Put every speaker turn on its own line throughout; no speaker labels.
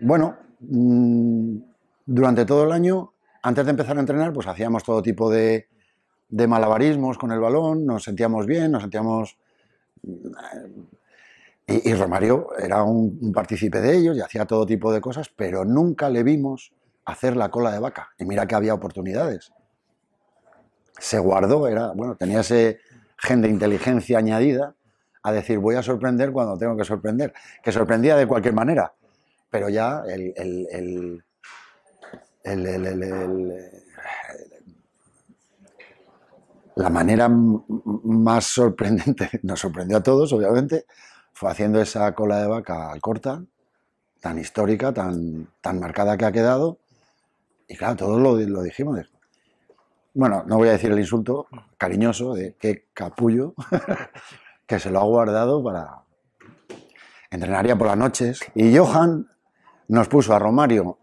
bueno, mm, durante todo el año, antes de empezar a entrenar, pues hacíamos todo tipo de, malabarismos con el balón, nos sentíamos bien, nos sentíamos... Mm, eh, y, Romario era un, partícipe de ellos y hacía todo tipo de cosas, pero nunca le vimos hacer la cola de vaca. Y mira que había oportunidades. Se guardó, era, bueno, tenía ese gen de inteligencia añadida a decir voy a sorprender cuando tengo que sorprender, que sorprendía de cualquier manera pero ya el, el, el, la manera más sorprendente, nos sorprendió a todos, obviamente, fue haciendo esa cola de vaca corta, tan histórica, tan, tan marcada que ha quedado. Y claro, todos lo, lo dijimos. Bueno, no voy a decir el insulto cariñoso de qué capullo, que se lo ha guardado para, entrenaría por las noches. Y Johan nos puso a Romario,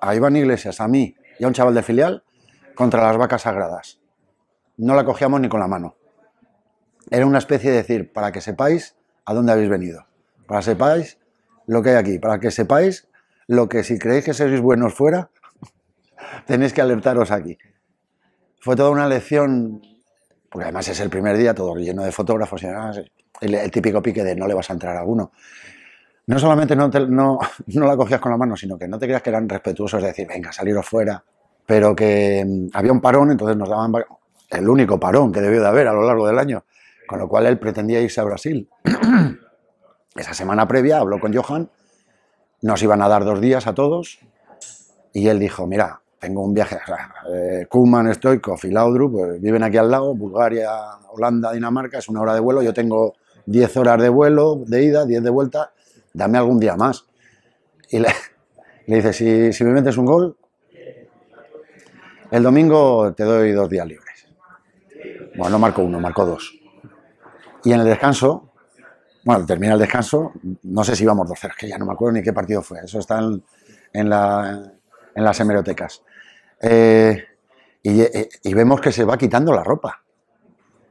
a Iván Iglesias, a mí y a un chaval de filial contra las vacas sagradas. No la cogíamos ni con la mano. Era una especie de decir, para que sepáis a dónde habéis venido, para que sepáis lo que hay aquí, para que sepáis lo que si creéis que sois buenos fuera, tenéis que alertaros aquí. Fue toda una lección, porque además es el primer día, todo lleno de fotógrafos y el, el típico pique de no le vas a entrar a alguno no solamente no, no, la cogías con la mano, sino que no te creas que eran respetuosos de decir, venga, saliros fuera, pero que mm, había un parón, entonces nos daban el único parón que debió de haber a lo largo del año, con lo cual él pretendía irse a Brasil. Esa semana previa habló con Johan, nos iban a dar dos días a todos, y él dijo, mira, tengo un viaje, Kuman, eh, Stoikov y Laudrup pues, viven aquí al lado, Bulgaria, Holanda, Dinamarca, es una hora de vuelo, yo tengo 10 horas de vuelo de ida, 10 de vuelta, dame algún día más. Y le, dice, si, si me metes un gol, el domingo te doy dos días libres. Bueno, no marcó uno, marcó dos. Y en el descanso, bueno, termina el descanso, no sé si íbamos 2-0, que ya no me acuerdo ni qué partido fue, eso está en, las hemerotecas. Eh, eh, y, vemos que se va quitando la ropa.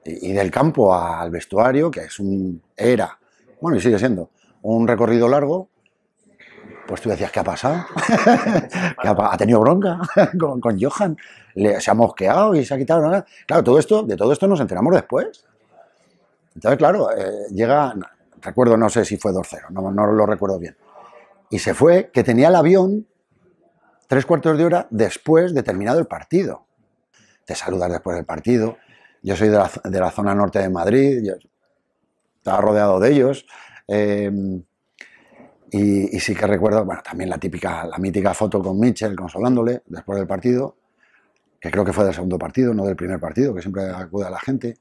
y, del campo al vestuario, que es un era, bueno, y sigue siendo, un recorrido largo, pues tú decías, ¿qué ha pasado? ha, tenido bronca con, Johan, Le, se ha mosqueado y se ha quitado. Claro, todo esto, de todo esto nos enteramos después. Entonces, claro, eh, llega, recuerdo, no sé si fue 2-0, no, no lo recuerdo bien. Y se fue, que tenía el avión tres cuartos de hora después de terminado el partido. Te saludas después del partido. Yo soy de la, zona norte de Madrid, yo estaba rodeado de ellos. Em, y, sí que recuerdo, bueno, también la típica, la mítica foto con Mitchell consolándole después del partido, que creo que fue del segundo partido, no del primer partido, que siempre acude a la gente.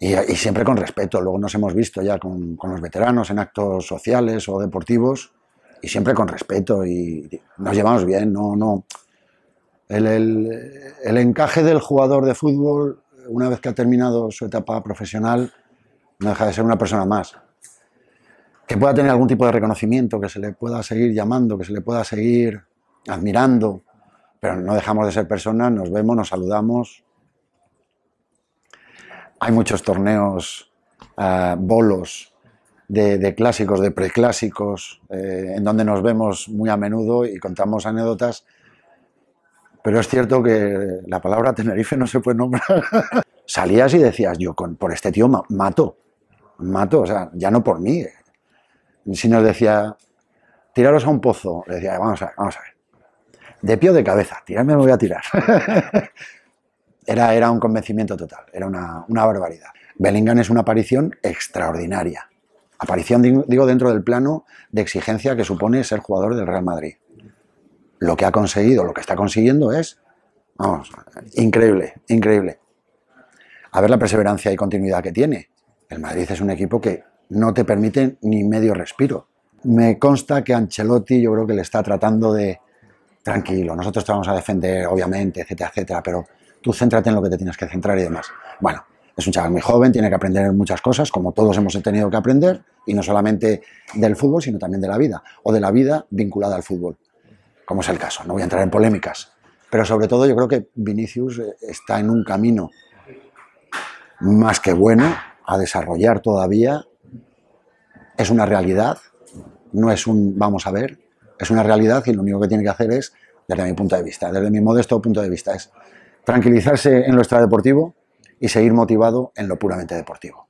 Y, siempre con respeto. Luego nos hemos visto ya con, los veteranos en actos sociales o deportivos y siempre con respeto y nos llevamos bien. No, no. el encaje del jugador de fútbol, una vez que ha terminado su etapa profesional, no deja de ser una persona más que pueda tener algún tipo de reconocimiento, que se le pueda seguir llamando, que se le pueda seguir admirando, pero no dejamos de ser personas, nos vemos, nos saludamos. Hay muchos torneos, ah, bolos de, clásicos, de preclásicos, eh, en donde nos vemos muy a menudo y contamos anécdotas, pero es cierto que la palabra Tenerife no se puede nombrar. Salías y decías, yo con, por este tío mato, mato, o sea, ya no por mí, eh si nos decía, tiraros a un pozo, le decía, vamos a ver, vamos a ver. De pie de cabeza, tirarme me voy a tirar. era, era un convencimiento total, era una, una barbaridad. Bellingham es una aparición extraordinaria. Aparición, digo, dentro del plano de exigencia que supone ser jugador del Real Madrid. Lo que ha conseguido, lo que está consiguiendo es, vamos, increíble, increíble. A ver la perseverancia y continuidad que tiene. El Madrid es un equipo que no te permiten ni medio respiro. Me consta que Ancelotti yo creo que le está tratando de, tranquilo, nosotros te vamos a defender, obviamente, etcétera, etcétera, pero tú céntrate en lo que te tienes que centrar y demás. Bueno, es un chaval muy joven, tiene que aprender muchas cosas, como todos hemos tenido que aprender, y no solamente del fútbol, sino también de la vida, o de la vida vinculada al fútbol, como es el caso. No voy a entrar en polémicas, pero sobre todo yo creo que Vinicius eh, está en un camino más que bueno a desarrollar todavía es una realidad, no es un vamos a ver, es una realidad y lo único que tiene que hacer es, desde mi punto de vista, desde mi modesto punto de vista, es tranquilizarse en lo extradeportivo y seguir motivado en lo puramente deportivo.